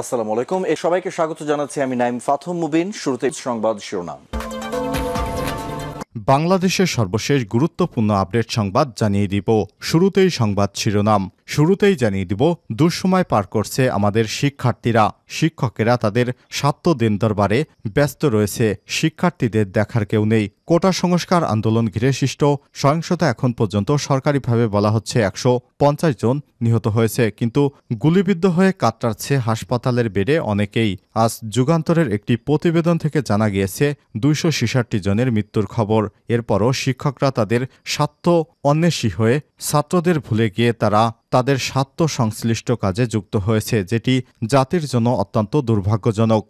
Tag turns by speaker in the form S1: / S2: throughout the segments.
S1: আসসালামু আলাইকুম এ সবাইকে স্বাগত জানাচ্ছি আমি নাইম ফাথম মুবিন শুরুতে সংবাদ শিরোনাম বাংলাদেশের সর্বশেষ গুরুত্বপূর্ণ আপডেট সংবাদ জানিয়ে দিব শুরুতেই সংবাদ শিরোনাম শুরুতেই জানিয়ে দিব দুঃসময় পার করছে আমাদের শিক্ষার্থীরা শিক্ষকেরা তাদের সাত্য দিন দরবারে ব্যস্ত রয়েছে শিক্ষার্থীদের দেখার কেউ নেই কোটা সংস্কার আন্দোলন ঘিরে সৃষ্ট সহিংসতা এখন পর্যন্ত সরকারিভাবে বলা হচ্ছে একশো পঞ্চাশ জন নিহত হয়েছে কিন্তু গুলিবিদ্ধ হয়ে কাটাচ্ছে হাসপাতালের বেডে অনেকেই আজ যুগান্তরের একটি প্রতিবেদন থেকে জানা গিয়েছে দুইশো জনের মৃত্যুর খবর এরপরও শিক্ষকরা তাদের স্বার্থ অন্বেষী হয়ে ছাত্রদের ভুলে গিয়ে তারা তাদের স্বার্থ সংশ্লিষ্ট কাজে যুক্ত হয়েছে যেটি জাতির জন্য অত্যন্ত দুর্ভাগ্যজনক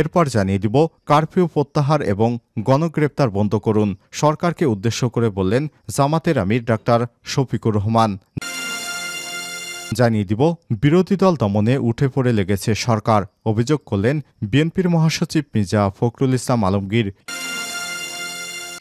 S1: এরপর জানিয়ে দিব কারফিউ প্রত্যাহার এবং গণগ্রেপ্তার বন্ধ করুন সরকারকে উদ্দেশ্য করে বললেন জামাতের আমির ডাক্তার শফিকুর রহমান জানিয়ে দিব বিরোধী দল দমনে উঠে পড়ে লেগেছে সরকার অভিযোগ করলেন বিএনপির মহাসচিব মির্জা ফখরুল ইসলাম আলমগীর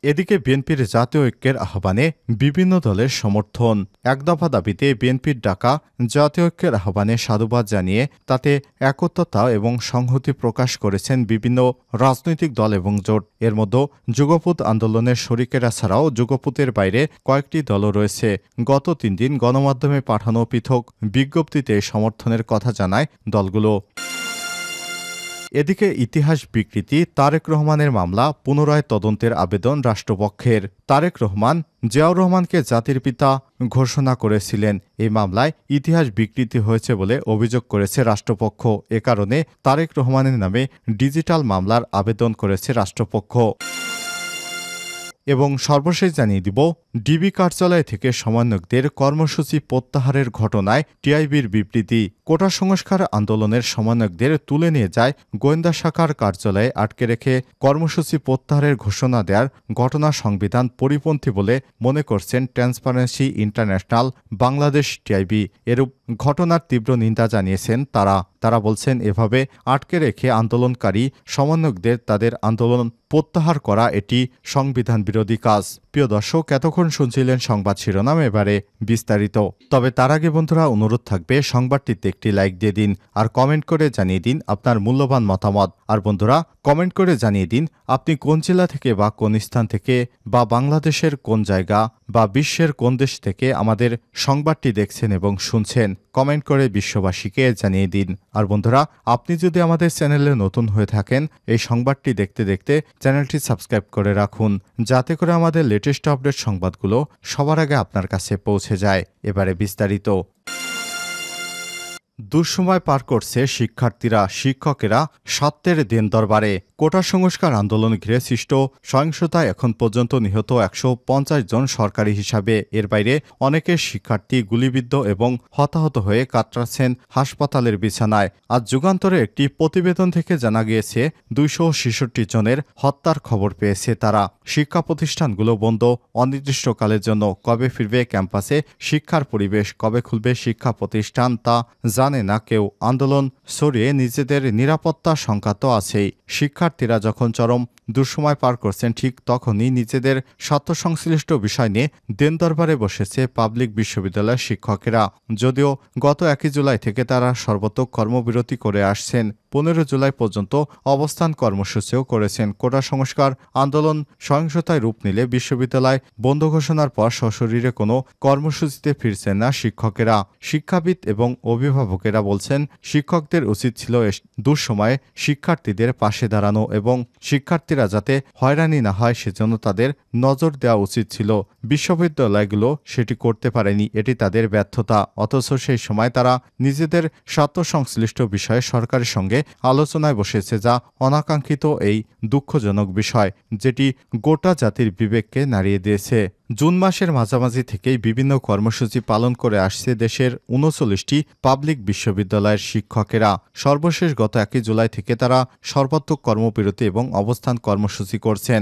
S1: এদিকে বিএনপির জাতীয় ঐক্যের আহ্বানে বিভিন্ন দলের সমর্থন এক দফা দাবিতে বিএনপির ডাকা জাতীয় ঐক্যের আহ্বানে সাধুবাদ জানিয়ে তাতে একত্রতা এবং সংহতি প্রকাশ করেছেন বিভিন্ন রাজনৈতিক দল এবং জোট এর মধ্যে যুগপুত আন্দোলনের শরিকেরা ছাড়াও যুগপুতের বাইরে কয়েকটি দলও রয়েছে গত তিন দিন গণমাধ্যমে পাঠানো পৃথক বিজ্ঞপ্তিতে সমর্থনের কথা জানায় দলগুলো এদিকে ইতিহাস বিকৃতি তারেক রহমানের মামলা পুনরায় তদন্তের আবেদন রাষ্ট্রপক্ষের তারেক রহমান জিয়াউর রহমানকে জাতির পিতা ঘোষণা করেছিলেন এই মামলায় ইতিহাস বিকৃতি হয়েছে বলে অভিযোগ করেছে রাষ্ট্রপক্ষ এ কারণে তারেক রহমানের নামে ডিজিটাল মামলার আবেদন করেছে রাষ্ট্রপক্ষ এবং সর্বশেষ জানিয়ে দিব ডিবি কার্যালয় থেকে সমন্বয়কদের কর্মসূচি প্রত্যাহারের ঘটনায় টিআইবির বিবৃতি কোটা সংস্কার আন্দোলনের সমন্বয়কদের তুলে নিয়ে যায় গোয়েন্দা শাখার কার্যালয়ে আটকে রেখে কর্মসূচি প্রত্যাহারের ঘোষণা দেওয়ার ঘটনা সংবিধান পরিপন্থী বলে মনে করছেন ট্রান্সপারেন্সি ইন্টারন্যাশনাল বাংলাদেশ টিআইবি এরূপ ঘটনার তীব্র নিন্দা জানিয়েছেন তারা তারা বলছেন এভাবে আটকে রেখে আন্দোলনকারী সমন্বয়কদের তাদের আন্দোলন প্রত্যাহার করা এটি সংবিধান বিরোধী কাজ প্রিয় দর্শক এতক্ষণ এতক্ষণ শুনছিলেন সংবাদ শিরোনাম এবারে বিস্তারিত তবে তার আগে বন্ধুরা অনুরোধ থাকবে সংবাদটিতে একটি লাইক দিয়ে দিন আর কমেন্ট করে জানিয়ে দিন আপনার মূল্যবান মতামত আর বন্ধুরা কমেন্ট করে জানিয়ে দিন আপনি কোন জেলা থেকে বা কোন স্থান থেকে বা বাংলাদেশের কোন জায়গা বা বিশ্বের কোন দেশ থেকে আমাদের সংবাদটি দেখছেন এবং শুনছেন কমেন্ট করে বিশ্ববাসীকে জানিয়ে দিন আর বন্ধুরা আপনি যদি আমাদের চ্যানেলে নতুন হয়ে থাকেন এই সংবাদটি দেখতে দেখতে চ্যানেলটি সাবস্ক্রাইব করে রাখুন যাতে করে আমাদের লেটেস্ট আপডেট সংবাদ সংবাদগুলো সবার আগে আপনার কাছে পৌঁছে যায় এবারে বিস্তারিত দুঃসময় পার করছে শিক্ষার্থীরা শিক্ষকেরা সত্যের দিন দরবারে কোটা সংস্কার আন্দোলন ঘিরে সৃষ্ট সহিংসতায় এখন পর্যন্ত নিহত একশো জন সরকারি হিসাবে এর বাইরে অনেকে শিক্ষার্থী গুলিবিদ্ধ এবং হতাহত হয়ে কাতরাচ্ছেন হাসপাতালের বিছানায় আজ যুগান্তরে একটি প্রতিবেদন থেকে জানা গিয়েছে দুইশো জনের হত্যার খবর পেয়েছে তারা শিক্ষা প্রতিষ্ঠানগুলো বন্ধ অনির্দিষ্টকালের জন্য কবে ফিরবে ক্যাম্পাসে শিক্ষার পরিবেশ কবে খুলবে শিক্ষা প্রতিষ্ঠান তা জানে না কেউ আন্দোলন সরিয়ে নিজেদের নিরাপত্তা সংখ্যা তো আছেই শিক্ষা শিক্ষার্থীরা যখন চরম দুঃসময় পার করছেন ঠিক তখনই নিজেদের স্বার্থসংশ্লিষ্ট বিষয় নিয়ে দেন দরবারে বসেছে পাবলিক বিশ্ববিদ্যালয়ের শিক্ষকেরা যদিও গত একই জুলাই থেকে তারা সর্বতক কর্মবিরতি করে আসছেন পনেরো জুলাই পর্যন্ত অবস্থান কর্মসূচিও করেছেন কোটা সংস্কার আন্দোলন সহিংসতায় রূপ নিলে বিশ্ববিদ্যালয় বন্ধ ঘোষণার পর সশরীরে কোনো কর্মসূচিতে ফিরছেন না শিক্ষকেরা শিক্ষাবিদ এবং অভিভাবকেরা বলছেন শিক্ষকদের উচিত ছিল দুঃসময়ে শিক্ষার্থীদের পাশে দাঁড়ানো এবং শিক্ষার্থীরা যাতে হয়রানি না হয় সেজন্য তাদের নজর দেওয়া উচিত ছিল বিশ্ববিদ্যালয়গুলো সেটি করতে পারেনি এটি তাদের ব্যর্থতা অথচ সেই সময় তারা নিজেদের স্বার্থ সংশ্লিষ্ট বিষয়ে সরকারের সঙ্গে আলোচনায় বসেছে যা অনাকাঙ্ক্ষিত এই দুঃখজনক বিষয় যেটি গোটা জাতির বিবেককে নাড়িয়ে দিয়েছে জুন মাসের মাঝামাঝি থেকেই বিভিন্ন কর্মসূচি পালন করে আসছে দেশের উনচল্লিশটি পাবলিক বিশ্ববিদ্যালয়ের শিক্ষকেরা সর্বশেষ গত একই জুলাই থেকে তারা সর্বাত্মক কর্মবিরতি এবং অবস্থান কর্মসূচি করছেন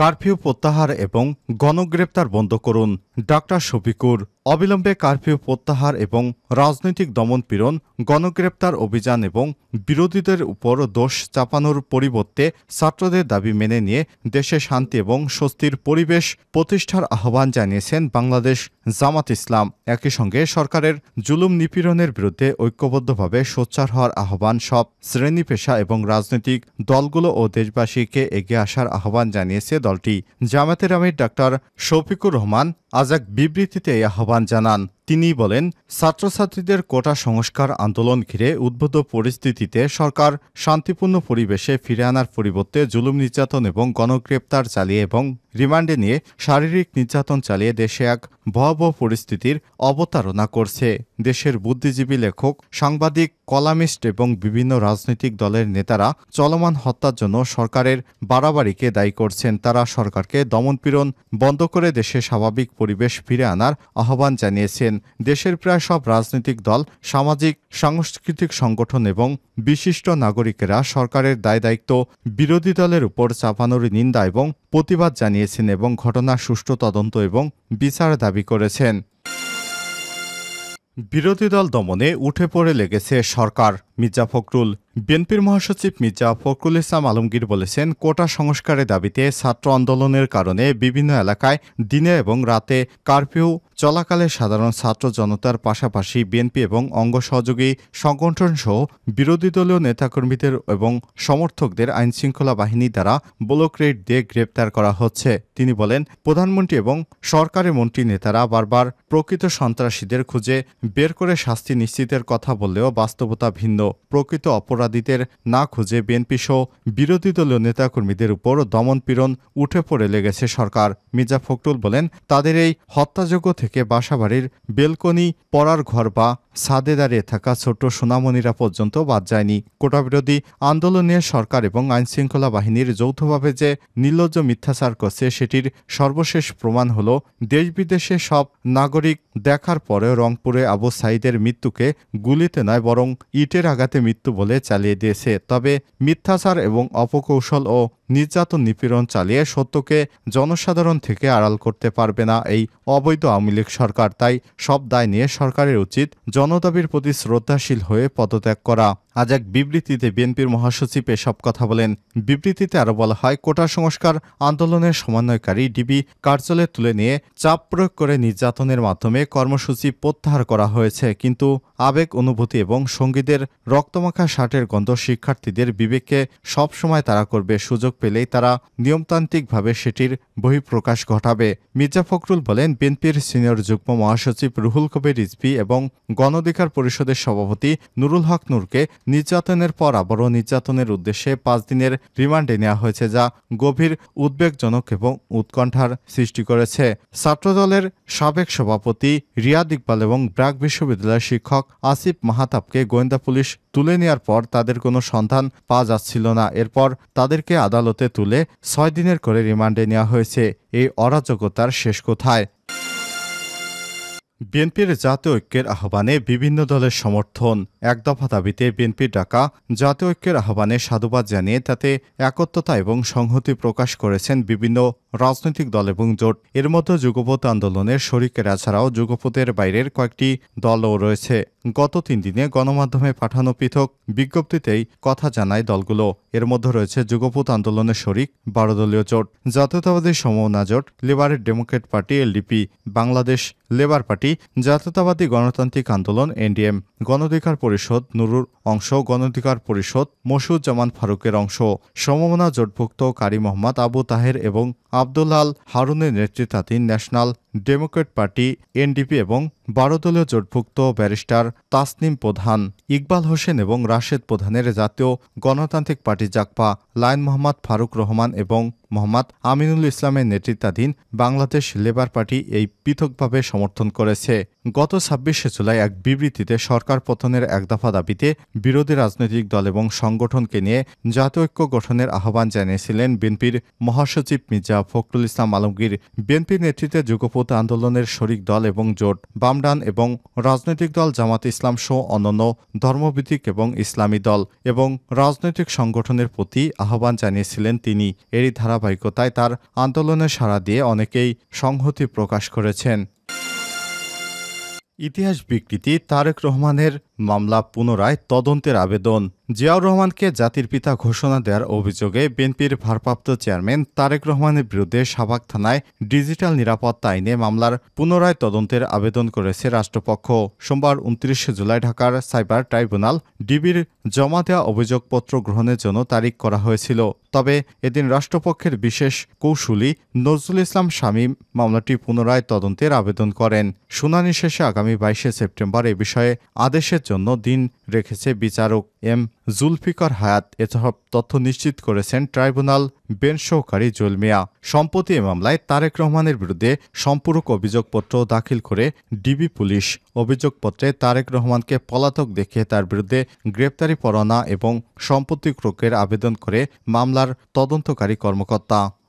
S1: কারফিউ প্রত্যাহার এবং গণগ্রেপ্তার বন্ধ করুন ডাক্তার শফিকুর অবিলম্বে কারফিউ প্রত্যাহার এবং রাজনৈতিক দমনপীড়ন গণগ্রেপ্তার অভিযান এবং বিরোধীদের উপর দোষ চাপানোর পরিবর্তে ছাত্রদের দাবি মেনে নিয়ে দেশে শান্তি এবং স্বস্তির পরিবেশ প্রতিষ্ঠার আহ্বান জানিয়েছেন বাংলাদেশ জামাত ইসলাম একই সঙ্গে সরকারের জুলুম নিপীড়নের বিরুদ্ধে ঐক্যবদ্ধভাবে সোচ্চার হওয়ার আহ্বান সব শ্রেণী পেশা এবং রাজনৈতিক দলগুলো ও দেশবাসীকে এগিয়ে আসার আহ্বান জানিয়েছে দলটি জামাতের আমির ডাক্তার শফিকুর রহমান আজাক বিবৃতিতে আহ্বান জানান তিনি বলেন ছাত্রছাত্রীদের কোটা সংস্কার আন্দোলন ঘিরে উদ্ভূত পরিস্থিতিতে সরকার শান্তিপূর্ণ পরিবেশে ফিরে আনার পরিবর্তে জুলুম নির্যাতন এবং গণগ্রেপ্তার চালিয়ে এবং রিমান্ডে নিয়ে শারীরিক নির্যাতন চালিয়ে দেশে এক ভয়াবহ পরিস্থিতির অবতারণা করছে দেশের বুদ্ধিজীবী লেখক সাংবাদিক কলামিস্ট এবং বিভিন্ন রাজনৈতিক দলের নেতারা চলমান হত্যার জন্য সরকারের বাড়াবাড়িকে দায়ী করছেন তারা সরকারকে দমনপীড়ন বন্ধ করে দেশে স্বাভাবিক পরিবেশ ফিরে আনার আহ্বান জানিয়েছেন বলেন দেশের প্রায় সব রাজনৈতিক দল সামাজিক সাংস্কৃতিক সংগঠন এবং বিশিষ্ট নাগরিকেরা সরকারের দায় দায়িত্ব বিরোধী দলের উপর চাপানোর নিন্দা এবং প্রতিবাদ জানিয়েছেন এবং ঘটনার সুষ্ঠু তদন্ত এবং বিচার দাবি করেছেন বিরোধী দল দমনে উঠে পড়ে লেগেছে সরকার মির্জা ফখরুল বিএনপির মহাসচিব মির্জা ফখরুল ইসলাম আলমগীর বলেছেন কোটা সংস্কারের দাবিতে ছাত্র আন্দোলনের কারণে বিভিন্ন এলাকায় দিনে এবং রাতে কারফিউ চলাকালে সাধারণ ছাত্র জনতার পাশাপাশি বিএনপি এবং অঙ্গ সহযোগী সংগঠনসহ বিরোধী দলীয় নেতাকর্মীদের এবং সমর্থকদের আইনশৃঙ্খলা বাহিনী দ্বারা ব্লক রেড দিয়ে গ্রেপ্তার করা হচ্ছে তিনি বলেন প্রধানমন্ত্রী এবং সরকারের মন্ত্রী নেতারা বারবার প্রকৃত সন্ত্রাসীদের খুঁজে বের করে শাস্তি নিশ্চিতের কথা বললেও বাস্তবতা ভিন্ন প্রকৃত অপরাধ অপরাধীদের না খুঁজে বিএনপি সহ বিরোধী দলীয় নেতাকর্মীদের উপর দমনপীড়ন উঠে পড়ে লেগেছে সরকার মির্জা ফখরুল বলেন তাদের এই হত্যাযোগ্য থেকে বাসাবাড়ির বেলকনি পড়ার ঘর বা সাদে দাঁড়িয়ে থাকা ছোট্ট সোনামণিরা পর্যন্ত বাদ যায়নি কোটাবিরোধী আন্দোলনে সরকার এবং আইনশৃঙ্খলা বাহিনীর যৌথভাবে যে নির্লজ্জ মিথ্যাচার করছে সেটির সর্বশেষ প্রমাণ হল দেশ বিদেশে সব নাগরিক দেখার পরে রংপুরে আবু সাইদের মৃত্যুকে গুলিতে নয় বরং ইটের আঘাতে মৃত্যু বলে চালিয়ে দিয়েছে তবে মিথ্যাচার এবং অপকৌশল ও নির্যাতন নিপীড়ন চালিয়ে সত্যকে জনসাধারণ থেকে আড়াল করতে পারবে না এই অবৈধ আওয়ামী লীগ সরকার তাই সব দায় নিয়ে সরকারের উচিত জনদাবির প্রতি শ্রদ্ধাশীল হয়ে পদত্যাগ করা আজ এক বিবৃতিতে বিএনপির মহাসচিব এসব কথা বলেন বিবৃতিতে আরও বলা হয় কোটা সংস্কার আন্দোলনের সমন্বয়কারী ডিবি কার্যালয়ে তুলে নিয়ে চাপ প্রয়োগ করে নির্যাতনের মাধ্যমে কর্মসূচি প্রত্যাহার করা হয়েছে কিন্তু আবেগ অনুভূতি এবং সঙ্গীদের রক্তমাখা শার্টের পাপের গন্ধ শিক্ষার্থীদের বিবেকে সব সময় তারা করবে সুযোগ পেলেই তারা নিয়মতান্ত্রিকভাবে সেটির বহিঃপ্রকাশ ঘটাবে মির্জা ফখরুল বলেন বিএনপির সিনিয়র যুগ্ম মহাসচিব রুহুল কবির রিজভি এবং গণধিকার পরিষদের সভাপতি নুরুল হক নূরকে নির্যাতনের পর আবারও নির্যাতনের উদ্দেশ্যে পাঁচ দিনের রিমান্ডে নেওয়া হয়েছে যা গভীর উদ্বেগজনক এবং উৎকণ্ঠার সৃষ্টি করেছে ছাত্রদলের সাবেক সভাপতি রিয়াদ ইকবাল এবং ব্রাক বিশ্ববিদ্যালয়ের শিক্ষক আসিফ মাহাতাবকে গোয়েন্দা পুলিশ তুলে নেওয়ার পর তাদের কোনো সন্ধান পাওয়া যাচ্ছিল না এরপর তাদেরকে আদালতে তুলে ছয় দিনের করে রিমান্ডে নেওয়া হয়েছে এই অরাজকতার শেষ কোথায় বিএনপির জাতীয় ঐক্যের আহ্বানে বিভিন্ন দলের সমর্থন এক দফা দাবিতে বিএনপির ডাকা জাতীয় ঐক্যের আহ্বানে সাধুবাদ জানিয়ে তাতে একত্রতা এবং সংহতি প্রকাশ করেছেন বিভিন্ন রাজনৈতিক দল এবং জোট এর মধ্যে যুগপথ আন্দোলনের শরিকেরা ছাড়াও যুগপথের বাইরের কয়েকটি দলও রয়েছে গত তিন দিনে গণমাধ্যমে পাঠানো পৃথক বিজ্ঞপ্তিতেই কথা জানায় দলগুলো এর মধ্যে রয়েছে যুগপথ আন্দোলনের শরিক বারোদলীয় জোট জাতীয়তাবাদী সমমনা জোট লেবারের Democrat Party LDP Bangladesh Labour Party জাতীয়তাবাদী গণতান্ত্রিক আন্দোলন এনডিএম গণধিকার পরিষদ নুরুর অংশ গণধিকার পরিষদ জামান ফারুকের অংশ সমমনা জোটভুক্ত কারি মোহাম্মদ আবু তাহের এবং আব্দুল হারুনের নেতৃত্বাধীন ন্যাশনাল ডেমোক্রেট পার্টি এনডিপি এবং বারো দলীয় জোটভুক্ত ব্যারিস্টার তাসনিম প্রধান ইকবাল হোসেন এবং রাশেদ প্রধানের জাতীয় গণতান্ত্রিক পার্টি জাকপা লায়ন মোহাম্মদ ফারুক রহমান এবং মোহাম্মদ আমিনুল ইসলামের নেতৃত্বাধীন বাংলাদেশ লেবার পার্টি এই পৃথকভাবে সমর্থন করেছে গত ছাব্বিশে জুলাই এক বিবৃতিতে সরকার পতনের এক দফা দাবিতে বিরোধী রাজনৈতিক দল এবং সংগঠনকে নিয়ে জাতীয় ঐক্য গঠনের আহ্বান জানিয়েছিলেন বিএনপির মহাসচিব মির্জা ফখরুল ইসলাম আলমগীর বিএনপির নেতৃত্বে যুগপথ সমতা আন্দোলনের শরিক দল এবং জোট বামডান এবং রাজনৈতিক দল জামাত ইসলাম সহ অন্যান্য ধর্মভিত্তিক এবং ইসলামী দল এবং রাজনৈতিক সংগঠনের প্রতি আহ্বান জানিয়েছিলেন তিনি এরই ধারাবাহিকতায় তার আন্দোলনের সাড়া দিয়ে অনেকেই সংহতি প্রকাশ করেছেন ইতিহাস বিকৃতি তারেক রহমানের মামলা পুনরায় তদন্তের আবেদন জিয়াউর রহমানকে জাতির পিতা ঘোষণা দেওয়ার অভিযোগে বিএনপির ভারপ্রাপ্ত চেয়ারম্যান তারেক রহমানের বিরুদ্ধে সাবাক থানায় ডিজিটাল নিরাপত্তা আইনে মামলার পুনরায় তদন্তের আবেদন করেছে রাষ্ট্রপক্ষ সোমবার উনত্রিশে জুলাই ঢাকার সাইবার ট্রাইব্যুনাল ডিবির জমা দেওয়া অভিযোগপত্র গ্রহণের জন্য তারিখ করা হয়েছিল তবে এদিন রাষ্ট্রপক্ষের বিশেষ কৌশলী নজরুল ইসলাম শামীম মামলাটি পুনরায় তদন্তের আবেদন করেন শুনানি শেষে আগামী বাইশে সেপ্টেম্বর এ বিষয়ে আদেশের জন্য দিন রেখেছে বিচারক এম জুলফিকার হায়াত এসব তথ্য নিশ্চিত করেছেন ট্রাইব্যুনাল বেন সহকারী জুলমিয়া সম্প্রতি এ মামলায় তারেক রহমানের বিরুদ্ধে সম্পূরক অভিযোগপত্র দাখিল করে ডিবি পুলিশ অভিযোগপত্রে তারেক রহমানকে পলাতক দেখিয়ে তার বিরুদ্ধে গ্রেপ্তারি পরোয়ানা এবং সম্পত্তি ক্রোকের আবেদন করে মামলার তদন্তকারী কর্মকর্তা